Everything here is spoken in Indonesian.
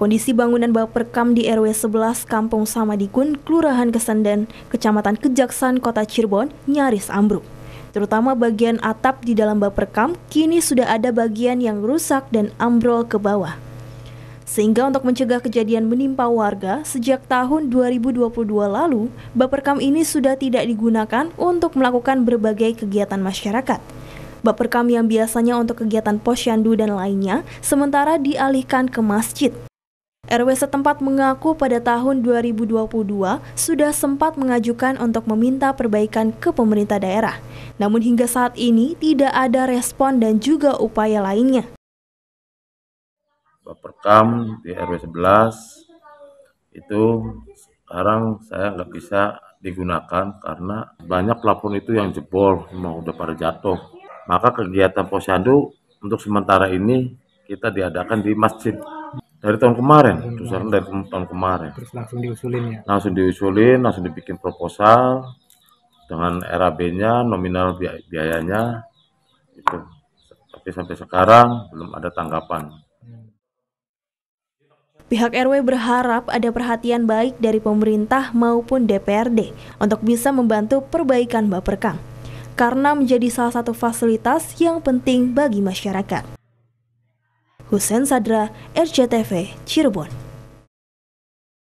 Kondisi bangunan Baperkam di RW 11 Kampung Samadikun, Kelurahan Kesenden, Kecamatan Kejaksan, Kota Cirebon, nyaris ambruk. Terutama bagian atap di dalam Baperkam, kini sudah ada bagian yang rusak dan ambrol ke bawah. Sehingga untuk mencegah kejadian menimpa warga, sejak tahun 2022 lalu, Baperkam ini sudah tidak digunakan untuk melakukan berbagai kegiatan masyarakat. Baperkam yang biasanya untuk kegiatan posyandu dan lainnya, sementara dialihkan ke masjid RW setempat mengaku pada tahun 2022 sudah sempat mengajukan untuk meminta perbaikan ke pemerintah daerah. Namun hingga saat ini tidak ada respon dan juga upaya lainnya. Perkam di RW 11 itu sekarang saya nggak bisa digunakan karena banyak plafon itu yang jebol, mau udah pada jatuh. Maka kegiatan posyandu untuk sementara ini kita diadakan di masjid dari tahun kemarin tahun dari tahun kemarin terus langsung diusulin ya langsung diusulin langsung dibikin proposal dengan RAB-nya nominal biayanya itu tapi sampai sekarang belum ada tanggapan Pihak RW berharap ada perhatian baik dari pemerintah maupun DPRD untuk bisa membantu perbaikan Baperkang karena menjadi salah satu fasilitas yang penting bagi masyarakat. Husen Sadra, RCTV, Cirebon.